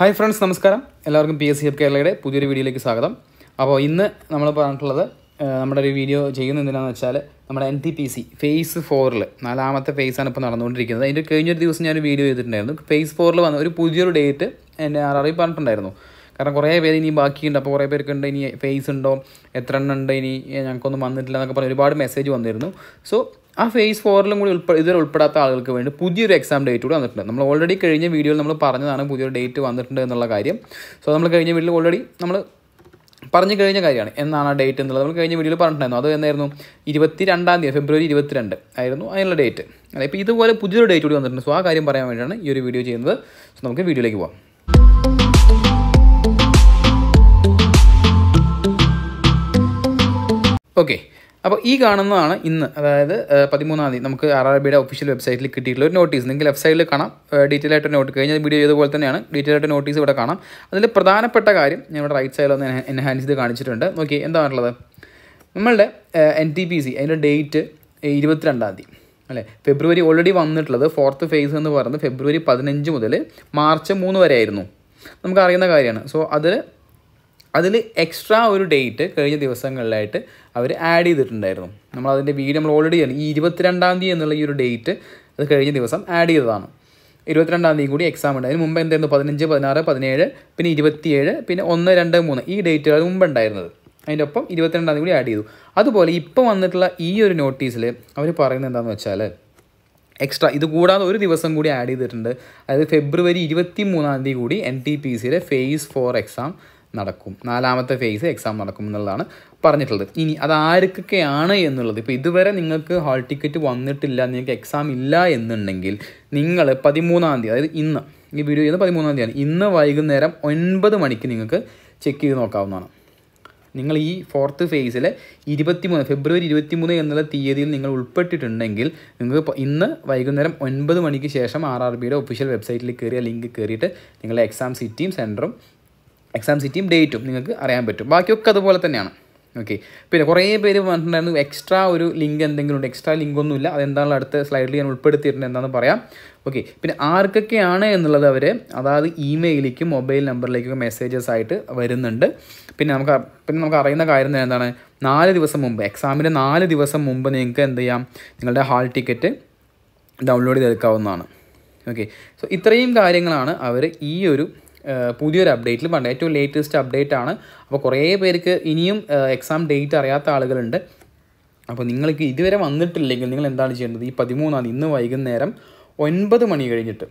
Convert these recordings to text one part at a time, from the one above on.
hi friends നമസ്കാരം എല്ലാവർക്കും P S C F കേരളയുടെ പുതിയൊരു വീഡിയോയിലേക്ക് സ്വാഗതം അപ്പോൾ ഇന്ന് നമ്മൾ പറഞ്ഞിട്ടുള്ളത് നമ്മുടെ ഒരു വീഡിയോ ചെയ്യുന്ന എന്തിനാണെന്ന് വെച്ചാൽ നമ്മുടെ N T P C phase ഫോറിൽ നാലാമത്തെ ഫേസാണ് ഇപ്പോൾ നടന്നുകൊണ്ടിരിക്കുന്നത് അതിൻ്റെ കഴിഞ്ഞൊരു ദിവസം ഞാനൊരു വീഡിയോ ചെയ്തിട്ടുണ്ടായിരുന്നു ഫേസ് ഫോറിൽ വന്ന ഒരു പുതിയൊരു ഡേറ്റ് എൻ്റെ ആർ ആറി പറഞ്ഞിട്ടുണ്ടായിരുന്നു കാരണം കുറേ പേര് ഇനി ബാക്കിയുണ്ട് അപ്പോൾ കുറേ പേർക്ക് ഉണ്ട് ഇനി ഫേസ് ഉണ്ടോ എത്ര എണ്ണം ഉണ്ട് ഇനി ഞങ്ങൾക്കൊന്നും വന്നിട്ടില്ല എന്നൊക്കെ പറഞ്ഞ് ഒരുപാട് മെസ്സേജ് വന്നിരുന്നു സോ ആ ഫേസ് ഫോറിലും കൂടി ഉൾപ്പെ ഇതുവരെ ഉൾപ്പെടാത്ത ആളുകൾക്ക് വേണ്ടി പുതിയൊരു എക്സാം ഡേറ്റ് കൂടി വന്നിട്ടുണ്ട് നമ്മൾ ഓൾറെഡി കഴിഞ്ഞ വീഡിയോയിൽ നമ്മൾ പറഞ്ഞതാണ് പുതിയൊരു ഡേറ്റ് വന്നിട്ടുണ്ട് എന്നുള്ള കാര്യം സോ നമ്മൾ കഴിഞ്ഞ വീഡിയോയിൽ ഓൾറെഡി നമ്മൾ പറഞ്ഞു കഴിഞ്ഞ കാര്യമാണ് എന്നാണ് ആ ഡേറ്റ് എന്നുള്ളത് നമ്മൾ കഴിഞ്ഞ വീഡിയോയിൽ പറഞ്ഞിട്ടുണ്ടായിരുന്നു അത് എന്നായിരുന്നു ഇരുപത്തി രണ്ടാം തീയതി ഫെബ്രുവരി ഇരുപത്തിരണ്ട് ആയിരുന്നു അതിനുള്ള ഡേറ്റ് അതെ ഇപ്പോൾ ഇതുപോലെ പുതിയൊരു ഡേറ്റ് കൂടി വന്നിട്ടുണ്ട് സോ ആ കാര്യം പറയാൻ വേണ്ടിയാണ് ഈ ഒരു വീഡിയോ ചെയ്യുന്നത് സോ നമുക്ക് വീഡിയോയിലേക്ക് പോവാം ഓക്കെ അപ്പോൾ ഈ കാണുന്നതാണ് ഇന്ന് അതായത് പതിമൂന്നാം തീയതി നമുക്ക് ആർ ആർ ബിയുടെ ഒഫീഷ്യൽ വെബ്സൈറ്റിൽ കിട്ടിയിട്ടുള്ള ഒരു നോട്ടീസ് നിങ്ങൾക്ക് ലെഫ്റ്റ് സൈഡിൽ കാണാം ഡീറ്റെയിൽ ആയിട്ട് നോട്ട് കഴിഞ്ഞ വീഡിയോ ചെയ്തതുപോലെ തന്നെയാണ് ഡീറ്റെയിൽ ആയിട്ട് നോട്ടീസ് ഇവിടെ കാണാം അതിൽ പ്രധാനപ്പെട്ട കാര്യം ഞാൻ ഇവിടെ റൈറ്റ് സൈഡിൽ ഒന്ന് എൻഹാൻസ് ചെയ്ത് കാണിച്ചിട്ടുണ്ട് നോക്കി എന്താണുള്ളത് നമ്മളുടെ എൻ ടി പി സി അതിൻ്റെ ഡേറ്റ് ഇരുപത്തിരണ്ടാം തീയതി അല്ലേ ഫെബ്രുവരി ഓൾറെഡി വന്നിട്ടുള്ളത് ഫോർത്ത് ഫേസ് എന്ന് പറയുന്നത് ഫെബ്രുവരി പതിനഞ്ച് മുതൽ മാർച്ച് മൂന്ന് വരെ ആയിരുന്നു നമുക്ക് അറിയുന്ന കാര്യമാണ് സോ അതിൽ അതിൽ എക്സ്ട്രാ ഒരു ഡേറ്റ് കഴിഞ്ഞ ദിവസങ്ങളിലായിട്ട് അവർ ആഡ് ചെയ്തിട്ടുണ്ടായിരുന്നു നമ്മൾ അതിൻ്റെ വീഡിയോ നമ്മൾ ഓൾറെഡി ഈ ഇരുപത്തിരണ്ടാം തീയതി എന്നുള്ള ഈ ഒരു ഡേറ്റ് അത് കഴിഞ്ഞ ദിവസം ആഡ് ചെയ്തതാണ് ഇരുപത്തിരണ്ടാം തീയതി കൂടി എക്സാം ഉണ്ട് അതിന് മുമ്പ് എന്തായിരുന്നു പതിനഞ്ച് പതിനാറ് പതിനേഴ് പിന്നെ ഇരുപത്തിയേഴ് പിന്നെ ഒന്ന് രണ്ട് മൂന്ന് ഈ ഡേറ്റുകൾ മുമ്പ് ഉണ്ടായിരുന്നത് അതിൻ്റെ ഒപ്പം ഇരുപത്തിരണ്ടാം തീയതി കൂടി ആഡ് ചെയ്തു അതുപോലെ ഇപ്പോൾ വന്നിട്ടുള്ള ഈ ഒരു നോട്ടീസിൽ അവർ പറയുന്നത് എന്താണെന്ന് വെച്ചാൽ എക്സ്ട്രാ ഇത് കൂടാതെ ഒരു ദിവസം കൂടി ആഡ് ചെയ്തിട്ടുണ്ട് അതായത് ഫെബ്രുവരി ഇരുപത്തി മൂന്നാം തീയതി കൂടി എൻ ടി പി സിയിലെ ഫേസ് ഫോർ എക്സാം നടക്കും നാലാമത്തെ ഫേസ് എക്സാം നടക്കും എന്നുള്ളതാണ് പറഞ്ഞിട്ടുള്ളത് ഇനി അത് ആർക്കൊക്കെയാണ് എന്നുള്ളത് ഇപ്പോൾ ഇതുവരെ നിങ്ങൾക്ക് ഹാൾ ടിക്കറ്റ് വന്നിട്ടില്ല നിങ്ങൾക്ക് എക്സാം ഇല്ല എന്നുണ്ടെങ്കിൽ നിങ്ങൾ പതിമൂന്നാം തീയതി അതായത് ഇന്ന് ഈ വീഡിയോ ചെയ്യുന്നത് പതിമൂന്നാം തീയതിയാണ് ഇന്ന് വൈകുന്നേരം ഒൻപത് മണിക്ക് നിങ്ങൾക്ക് ചെക്ക് ചെയ്ത് നോക്കാവുന്നതാണ് നിങ്ങൾ ഈ ഫോർത്ത് ഫേസിലെ ഇരുപത്തിമൂന്ന് ഫെബ്രുവരി ഇരുപത്തിമൂന്ന് എന്നുള്ള തീയതിയിൽ നിങ്ങൾ ഉൾപ്പെട്ടിട്ടുണ്ടെങ്കിൽ നിങ്ങൾക്ക് ഇന്ന് വൈകുന്നേരം ഒൻപത് മണിക്ക് ശേഷം ആർ ആർ ബിയുടെ ഒഫീഷ്യൽ വെബ്സൈറ്റിൽ കയറിയ ലിങ്ക് കയറിയിട്ട് നിങ്ങളുടെ എക്സാം സിറ്റിയും സെൻറ്ററും എക്സാം സിറ്റിയും ഡേറ്റും നിങ്ങൾക്ക് അറിയാൻ പറ്റും ബാക്കിയൊക്കെ അതുപോലെ തന്നെയാണ് ഓക്കെ പിന്നെ കുറേ പേര് പറഞ്ഞിട്ടുണ്ടായിരുന്നു എക്സ്ട്രാ ഒരു ലിങ്ക് എന്തെങ്കിലും ഉണ്ട് എക്സ്ട്രാ ലിങ്ക് ഒന്നുമില്ല അതെന്താണല്ലോ അടുത്ത സ്ലൈഡിൽ ഞാൻ ഉൾപ്പെടുത്തിയിട്ടുണ്ട് എന്താണെന്ന് പറയാം ഓക്കെ പിന്നെ ആർക്കൊക്കെയാണ് എന്നുള്ളത് അവർ അതായത് ഇമെയിലേക്കും മൊബൈൽ നമ്പറിലേക്കും മെസ്സേജസ് ആയിട്ട് വരുന്നുണ്ട് പിന്നെ നമുക്ക് പിന്നെ നമുക്ക് അറിയുന്ന കാര്യം തന്നെ എന്താണ് നാല് ദിവസം മുമ്പ് എക്സാമിൻ്റെ നാല് ദിവസം മുമ്പ് നിങ്ങൾക്ക് എന്ത് ചെയ്യാം നിങ്ങളുടെ ഹാൾ ടിക്കറ്റ് ഡൗൺലോഡ് ചെയ്തെടുക്കാവുന്നതാണ് ഓക്കെ സോ ഇത്രയും കാര്യങ്ങളാണ് അവർ ഈ ഒരു പുതിയൊരു അപ്ഡേറ്റിൽ പറഞ്ഞു ഏറ്റവും ലേറ്റസ്റ്റ് അപ്ഡേറ്റ് ആണ് അപ്പോൾ കുറേ പേർക്ക് ഇനിയും എക്സാം ഡേറ്റ് അറിയാത്ത ആളുകളുണ്ട് അപ്പോൾ നിങ്ങൾക്ക് ഇതുവരെ വന്നിട്ടില്ലെങ്കിൽ നിങ്ങൾ എന്താണ് ചെയ്യേണ്ടത് ഈ പതിമൂന്നാം ഇന്ന് വൈകുന്നേരം ഒൻപത് മണി കഴിഞ്ഞിട്ട്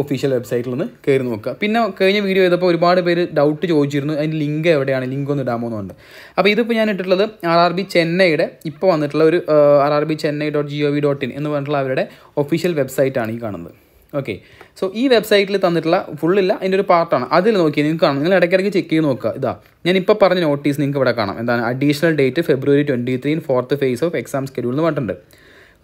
ഒഫീഷ്യൽ വെബ്സൈറ്റിൽ നിന്ന് കയറി നോക്കുക പിന്നെ കഴിഞ്ഞ വീഡിയോ ചെയ്തപ്പോൾ ഒരുപാട് പേര് ഡൗട്ട് ചോദിച്ചിരുന്നു അതിൻ്റെ ലിങ്ക് എവിടെയാണ് ലിങ്ക് ഒന്ന് ഇടാമോ എന്നുണ്ട് അപ്പോൾ ഇതിപ്പോൾ ഞാൻ ഇട്ടിട്ടുള്ളത് ആർ ആർ ബി ചെന്നൈയുടെ ഇപ്പോൾ വന്നിട്ടുള്ള ഒരു R R B Chennai dot G O V dot in എന്ന് പറഞ്ഞിട്ടുള്ള അവരുടെ ഒഫീഷ്യൽ വെബ്സൈറ്റാണ് ഈ കാണുന്നത് ഓക്കെ സോ ഈ വെബ്സൈറ്റിൽ തന്നിട്ടുള്ള ഫുള്ളില്ല അതിൻ്റെ ഒരു പാർട്ടാണ് അതിൽ നോക്കി നിങ്ങൾക്ക് കാണാം നിങ്ങൾ ഇടയ്ക്കിടയ്ക്ക് ചെക്ക് ചെയ്ത് നോക്കുക ഇതാ ഞാൻ ഇപ്പോൾ പറഞ്ഞ നോട്ടീസ് നിങ്ങൾക്ക് ഇവിടെ കാണാം എന്താണ് additional date February twenty three fourth phase of exam schedule എന്ന് പറഞ്ഞിട്ടുണ്ട്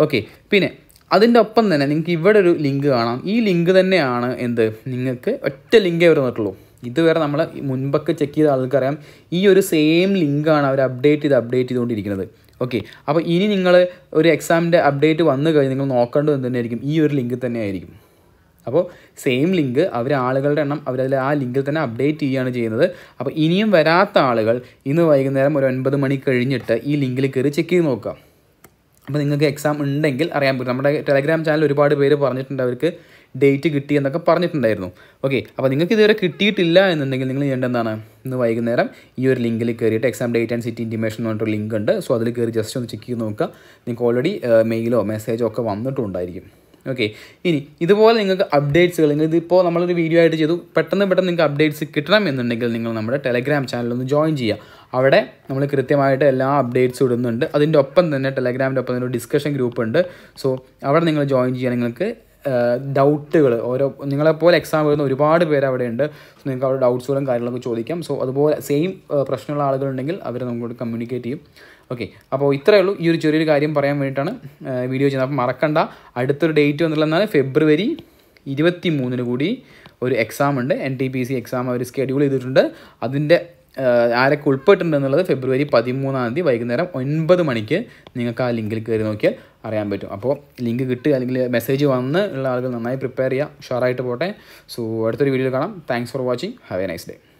ഓക്കെ പിന്നെ അതിൻ്റെ ഒപ്പം തന്നെ നിങ്ങൾക്ക് ഇവിടെ ഒരു ലിങ്ക് കാണാം ഈ ലിങ്ക് തന്നെയാണ് എന്ത് നിങ്ങൾക്ക് ഒറ്റ ലിങ്കേ വരുന്നിട്ടുള്ളൂ ഇതുവരെ നമ്മൾ മുൻപൊക്കെ ചെക്ക് ചെയ്ത ആൾക്കറിയാം ഈ ഒരു സെയിം ലിങ്കാണ് അവർ അപ്ഡേറ്റ് ചെയ്ത് അപ്ഡേറ്റ് ചെയ്തുകൊണ്ടിരിക്കുന്നത് ഓക്കെ അപ്പോൾ ഇനി നിങ്ങൾ ഒരു എക്സാമിൻ്റെ അപ്ഡേറ്റ് വന്നു കഴിഞ്ഞ് നിങ്ങൾ നോക്കേണ്ടത് തന്നെയായിരിക്കും ഈ ഒരു ലിങ്ക് തന്നെയായിരിക്കും അപ്പോൾ സെയിം ലിങ്ക് അവർ ആളുകളുടെ എണ്ണം അവരതിൽ ആ ലിങ്കിൽ തന്നെ അപ്ഡേറ്റ് ചെയ്യുകയാണ് ചെയ്യുന്നത് അപ്പോൾ ഇനിയും വരാത്ത ആളുകൾ ഇന്ന് വൈകുന്നേരം ഒരു ഒൻപത് മണി കഴിഞ്ഞിട്ട് ഈ ലിങ്കിൽ കയറി ചെക്ക് ചെയ്ത് നോക്കാം അപ്പോൾ നിങ്ങൾക്ക് എക്സാം ഉണ്ടെങ്കിൽ അറിയാൻ പറ്റും നമ്മുടെ ടെലഗ്രാം ചാനൽ ഒരുപാട് പേര് പറഞ്ഞിട്ടുണ്ട് അവർക്ക് ഡേറ്റ് കിട്ടി എന്നൊക്കെ പറഞ്ഞിട്ടുണ്ടായിരുന്നു ഓക്കെ അപ്പോൾ നിങ്ങൾക്ക് ഇതുവരെ കിട്ടിയിട്ടില്ല എന്നുണ്ടെങ്കിൽ നിങ്ങൾ ചെയ്യേണ്ട എന്താണ് ഇന്ന് വൈകുന്നേരം ഈ ഒരു ലിങ്കിൽ കയറിയിട്ട് exam date and city intimation എന്ന് പറഞ്ഞിട്ടൊരു ലിങ്ക് ഉണ്ട് സോ അതിൽ കയറി ജസ്റ്റ് ഒന്ന് ചെക്ക് ചെയ്ത് നോക്കുക നിങ്ങൾക്ക് ഓൾറെഡി മെയിലോ മെസ്സേജോ ഒക്കെ വന്നിട്ടുണ്ടായിരിക്കും ഓക്കെ ഇനി ഇതുപോലെ നിങ്ങൾക്ക് അപ്ഡേറ്റ്സുകൾ നിങ്ങൾ ഇതിപ്പോൾ നമ്മളൊരു വീഡിയോ ആയിട്ട് ചെയ്തു പെട്ടെന്ന് പെട്ടെന്ന് നിങ്ങൾക്ക് അപ്ഡേറ്റ്സ് കിട്ടണം എന്നുണ്ടെങ്കിൽ നിങ്ങൾ നമ്മുടെ ടെലഗ്രാം ചാനലൊന്ന് ജോയിൻ ചെയ്യുക അവിടെ നമ്മൾ കൃത്യമായിട്ട് എല്ലാ അപ്ഡേറ്റ്സും ഇടുന്നുണ്ട് അതിൻ്റെ ഒപ്പം തന്നെ ടെലഗ്രാമിൻ്റെ ഒപ്പം തന്നെ ഒരു ഡിസ്കഷൻ ഗ്രൂപ്പ് ഉണ്ട് സോ അവിടെ നിങ്ങൾ ജോയിൻ ചെയ്യാൻ നിങ്ങൾക്ക് ഡൗട്ടുകൾ ഓരോ നിങ്ങളെപ്പോലെ എക്സാം വരുന്ന ഒരുപാട് പേര് ഉണ്ട് സോ നിങ്ങൾക്ക് അവിടെ ഡൗട്ട്സുകളും കാര്യങ്ങളൊക്കെ ചോദിക്കാം സോ അതുപോലെ സെയിം പ്രശ്നമുള്ള ആളുകളുണ്ടെങ്കിൽ അവർ നമ്മളോട് കമ്മ്യൂണിക്കേറ്റ് ചെയ്യും ഓക്കെ അപ്പോൾ ഇത്രയേ ഉള്ളൂ ഈ ഒരു ചെറിയൊരു കാര്യം പറയാൻ വേണ്ടിയിട്ടാണ് വീഡിയോ ചെയ്യുന്നത് അപ്പോൾ മറക്കണ്ട അടുത്തൊരു ഡേറ്റ് വന്നിട്ടുള്ള ഫെബ്രുവരി ഇരുപത്തി മൂന്നിന് കൂടി ഒരു എക്സാം ഉണ്ട് N T P C exam അവർ സ്കെഡ്യൂൾ ചെയ്തിട്ടുണ്ട് അതിൻ്റെ ആരൊക്കെ ഉൾപ്പെട്ടിട്ടുണ്ടെന്നുള്ളത് ഫെബ്രുവരി പതിമൂന്നാം തീയതി വൈകുന്നേരം ഒൻപത് മണിക്ക് നിങ്ങൾക്ക് ആ ലിങ്കിൽ കയറി നോക്കിയാൽ അറിയാൻ പറ്റും അപ്പോൾ ലിങ്ക് കിട്ടുക അല്ലെങ്കിൽ മെസ്സേജ് വന്ന് ഉള്ള ആളുകൾ നന്നായി പ്രിപ്പയർ ചെയ്യുക ഷുവറായിട്ട് പോട്ടെ സോ അടുത്തൊരു വീഡിയോയിൽ കാണാം thanks for watching have a nice day